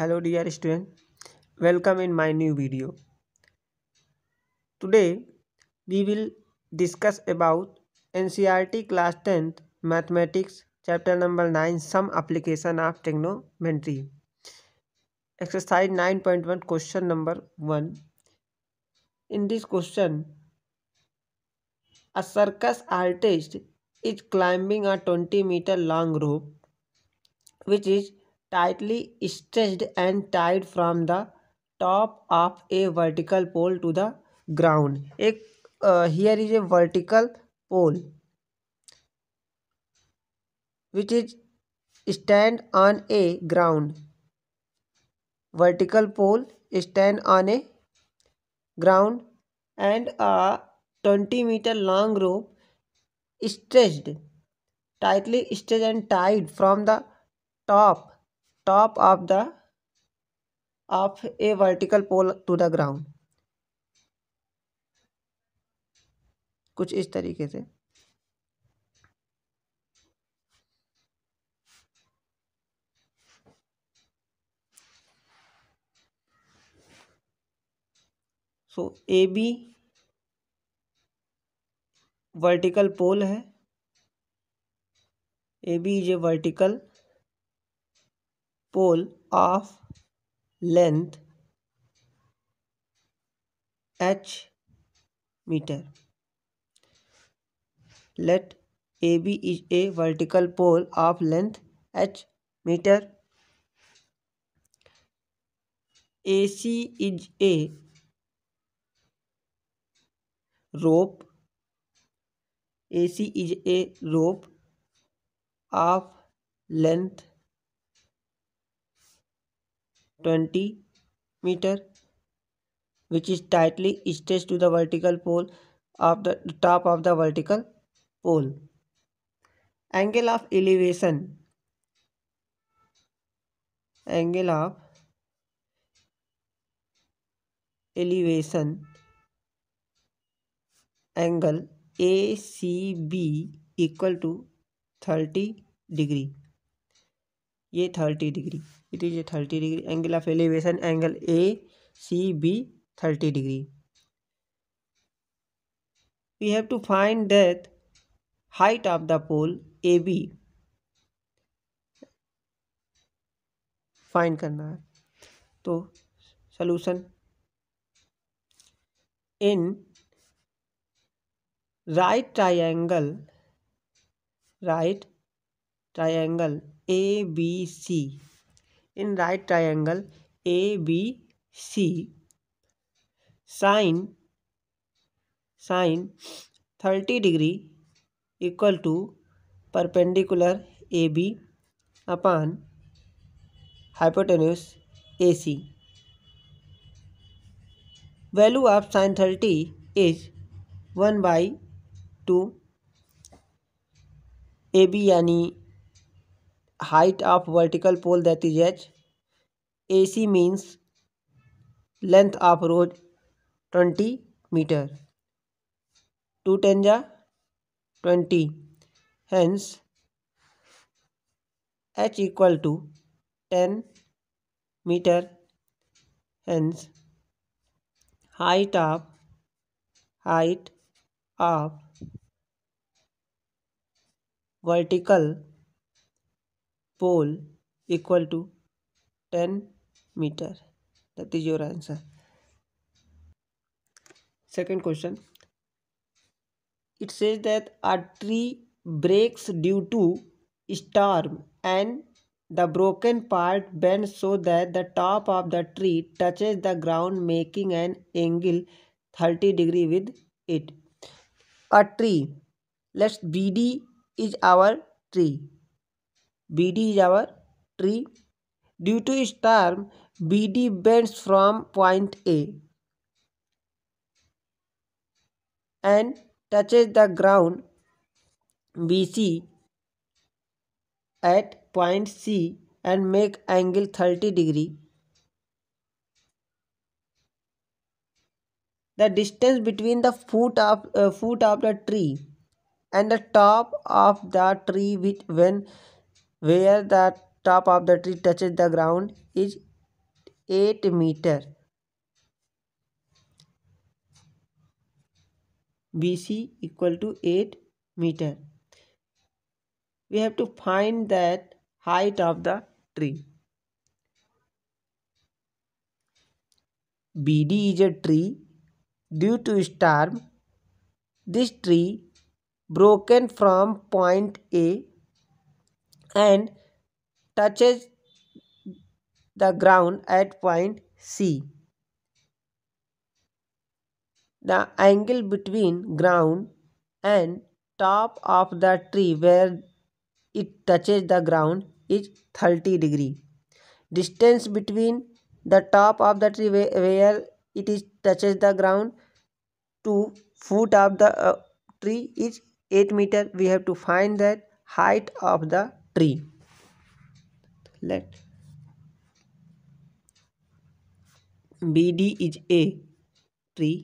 hello dear student welcome in my new video today we will discuss about ncrt class 10th mathematics chapter number 9 some application of trigonometry exercise 9.1 question number 1 in this question a circus artist is climbing a 20 meter long rope which is tightly stretched and tied from the top of a vertical pole to the ground एक here is a vertical pole which is stand on a ground vertical pole stand on a ground and a twenty metre long rope stretched tightly stretch and tied from the top top of the of a vertical pole to the ground कुछ इस तरीके से सो A B vertical pole है A B is a vertical pole of length h meter let ab is a vertical pole of length h meter ac is a rope ac is a rope of length twenty metre which is tightly stage to the vertical pole of the top of the vertical pole angle of elevation angle of elevation angle A C B equal to thirty degree ये thirty degree it is a thirty degree angle of elevation angle A C B thirty degree we have to find that height of the pole A B find करना है तो solution in right triangle right triangle A B C in right triangle A B C sine sine thirty degree equal to perpendicular A B upon hypotenuse A C value of sine thirty is one by two A B यानी height of vertical pole that is h ac means length of road 20 meter 2 10 ja 20 hence h equal to 10 meter hence height of height of vertical pole equal to ten metre that is your answer second question it says that a tree breaks due to storm and the broken part bent so that the top of the tree touches the ground making an angle thirty degree with it a tree let's B D is our tree BD is our tree. Due to its term, BD bends from point A and touches the ground BC at point C and make angle 30 degree. The distance between the foot of, uh, foot of the tree and the top of the tree with when where the top of the tree touches the ground is 8 meter. BC equal to 8 meter. We have to find that height of the tree. BD is a tree. Due to storm, this tree broken from point A and touches the ground at point C. The angle between ground and top of the tree where it touches the ground is 30 degree. Distance between the top of the tree where it is touches the ground to foot of the uh, tree is 8 meter. We have to find that height of the tree let bd is a tree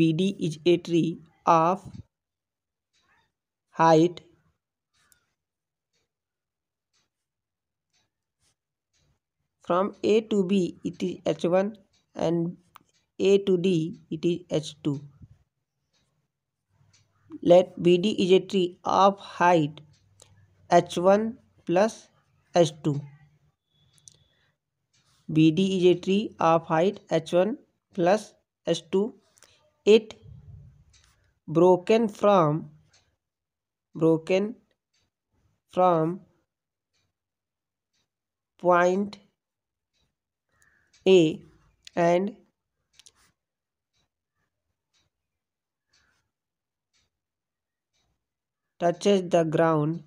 bd is a tree of height from a to b it is h1 and a to d it is h2 let BD is a tree of height h1 plus h2. BD is a tree of height h1 plus h2. It broken from broken from point A and touches the ground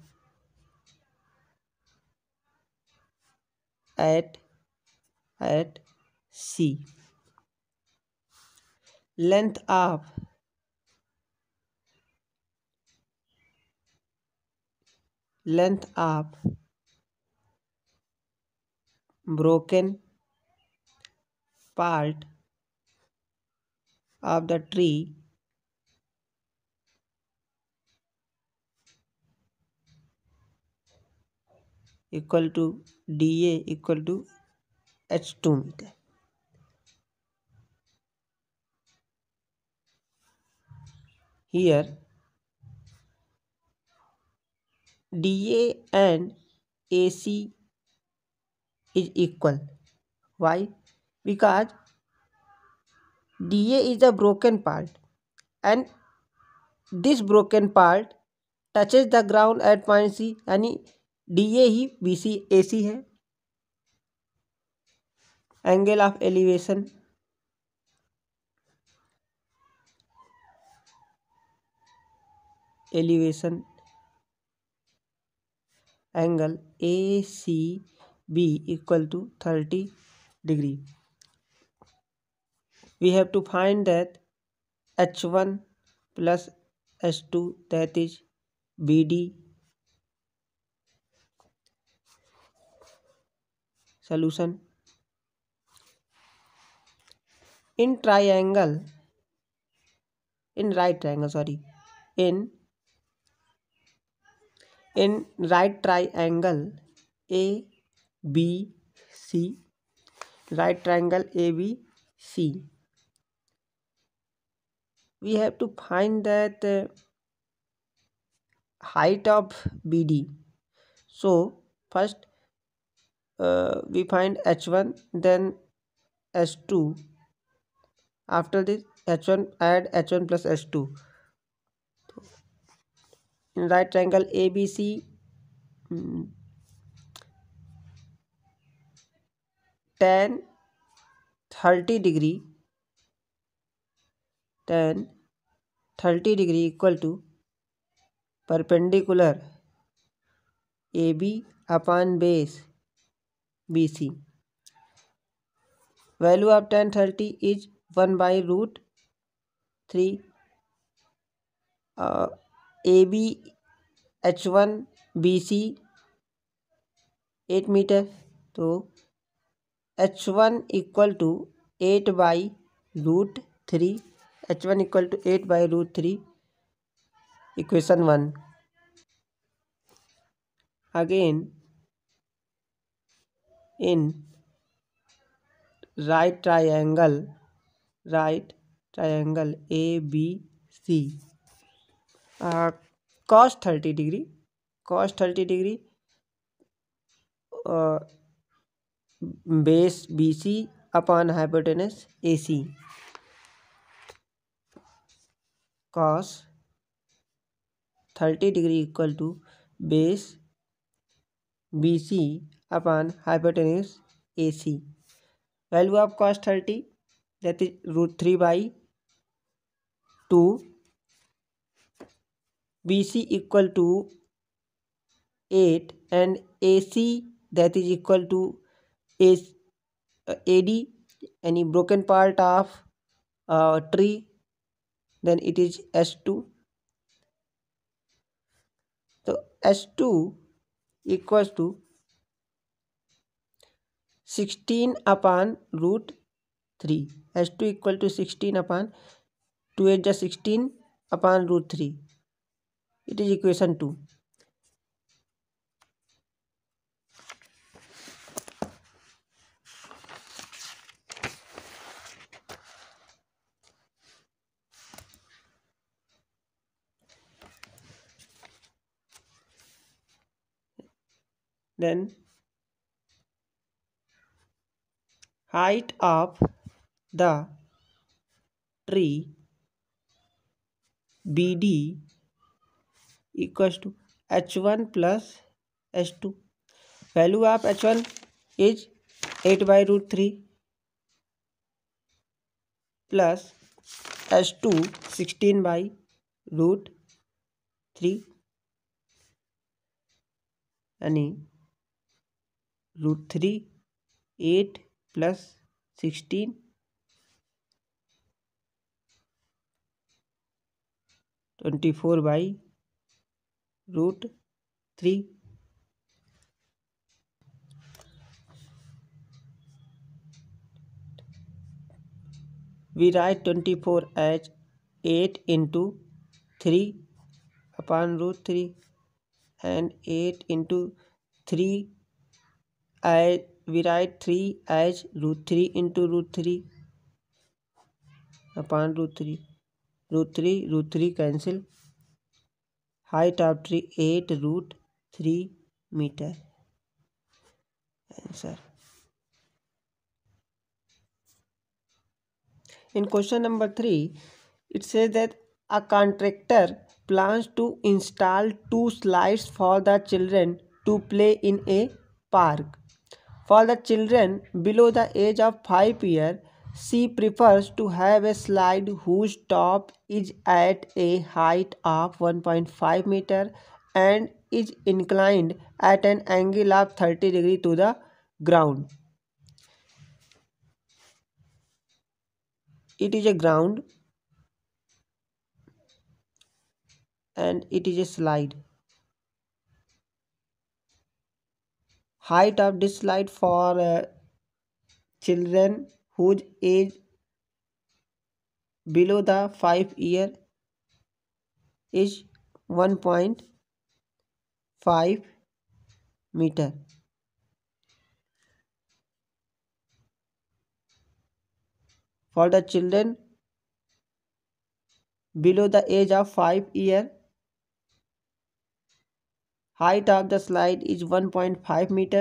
at at C. Length of length of broken part of the tree equal to D equal to H two metre here D A and A is equal y because D A is a broken part and this broken part touches the ground at point C यानी D A ही B C A C है angle of elevation elevation angle A C B equal to thirty degree we have to find that H one plus H two that is B D solution in triangle in right triangle sorry in in right triangle A B C right triangle A B C we have to find that height of B D so first uh, we find h1 then h2 after this h1 add h1 plus h2 in right triangle abc tan 30 degree tan 30 degree equal to perpendicular ab upon base B C value of tan thirty is one by root three A B H one B C eight metre तो H one equal to eight by root three H one equal to eight by root three equation one again in right triangle right triangle A B C cos thirty degree cos thirty degree base B C upon hypotenuse A C cos thirty degree equal to base B C upon hypotenuse A C value of cos thirty that is root three by two B C equal to eight and A C that is equal to A A D any broken part of tree then it is S two तो S two equal to sixteen upon root three S two equal to sixteen upon two eight जै sixteen upon root three it is equation two then height of the tree BD equals to H1 plus H2. Value of H1 is 8 by root 3 plus H2 16 by root 3 any root 3 8 plus sixteen twenty four by root three we write twenty four H eight into three upon root three and eight into three H we write three H root three into root three upon root three root three root three cancel height of tree eight root three metre answer in question number three it says that a contractor plans to install two slides for the children to play in a park For the children below the age of 5 years, she prefers to have a slide whose top is at a height of 1.5 meter and is inclined at an angle of 30 degree to the ground. It is a ground and it is a slide. height of this slide for uh, children whose age below the 5 year is 1.5 meter for the children below the age of 5 year height of the slide is 1.5 meter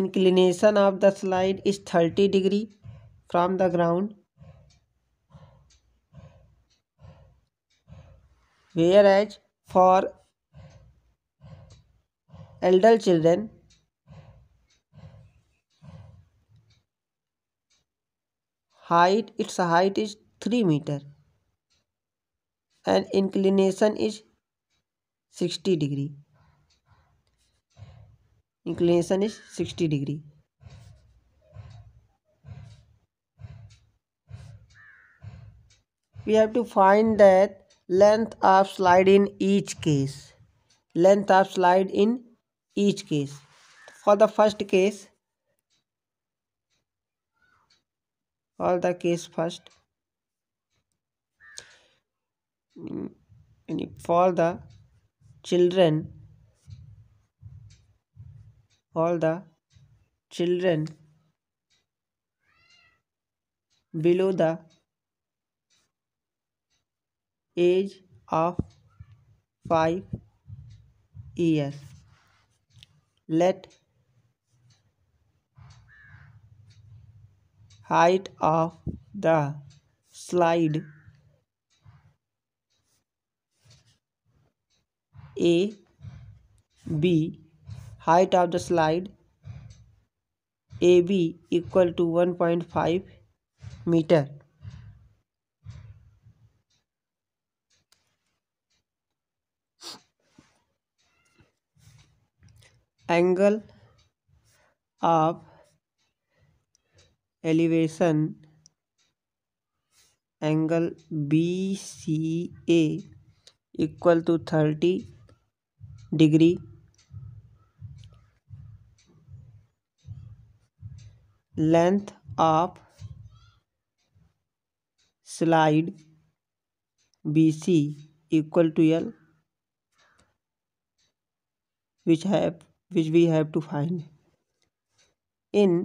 inclination of the slide is 30 degree from the ground whereas for elder children height its height is 3 meter and inclination is 60 degree inclination is 60 degree we have to find that length of slide in each case length of slide in each case for the first case all the case first mm, for the children all the children below the age of 5 years let height of the slide A, B, height of the slide AB equal to 1.5 meter. Angle of elevation angle BCA equal to 30 degree length of slide B C equal to L which have which we have to find in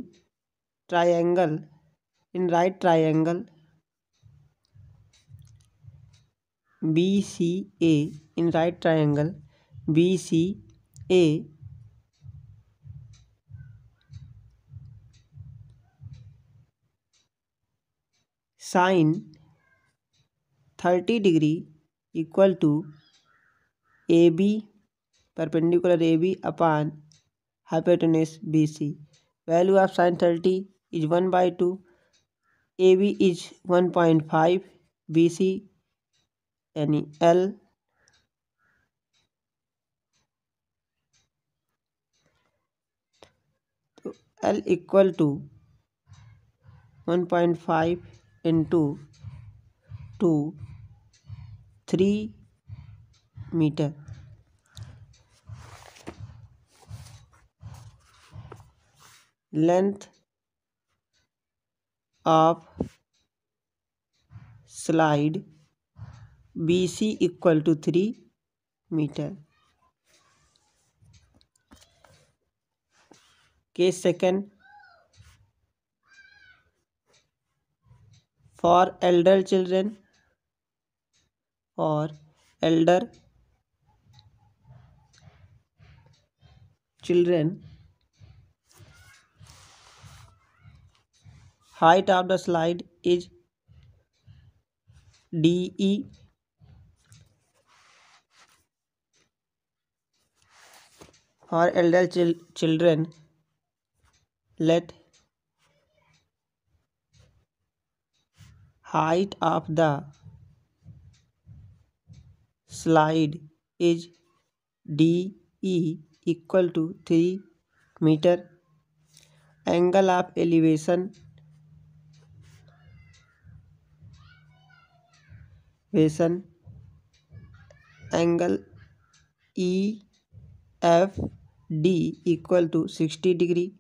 triangle in right triangle B C A in right triangle B C A sine thirty degree equal to A B perpendicular A B upon hypotenuse B C value of sine thirty is one by two A B is one point five B C यानी L L equal to one point five into two three metre length of slide B C equal to three metre के second for elder children और elder children height of the slide is D E for elder children let height of the slide is DE equal to 3 meter angle of elevation elevation angle E F D equal to 60 degree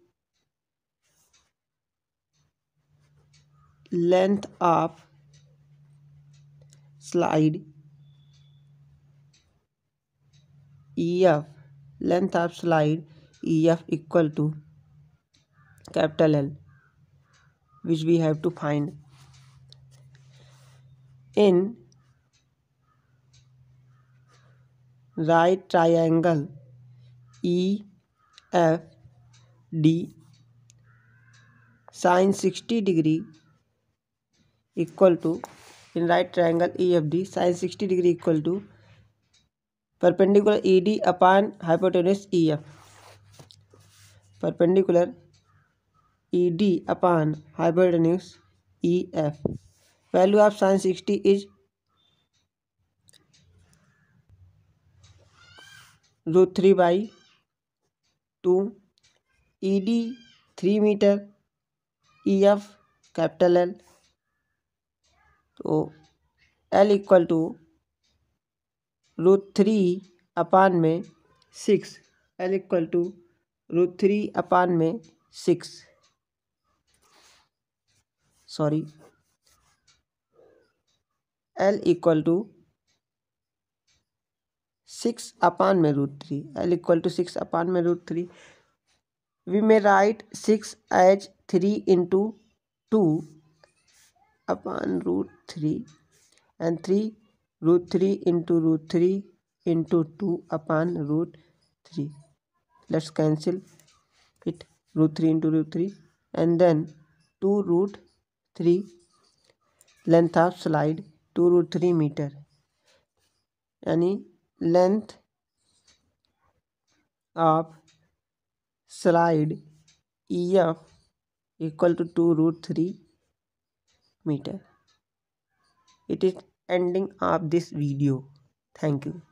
length of slide EF length of slide EF equal to capital L which we have to find in right triangle e f d sine 60 degree equal to in right triangle E F D sine sixty degree equal to perpendicular E D upon hypotenuse E F perpendicular E D upon hypotenuse E F value of sine sixty is root three by two E D three metre E F capital L O L equal to root three upon में six L equal to root three upon में six sorry L equal to six upon में root three L equal to six upon में root three we may write six H three into two upon root three and three root three into root three into two upon root three let's cancel it root three into root three and then two root three length of slide two root three metre यानी length of slide E F equal to two root three meter. It is ending of this video. Thank you.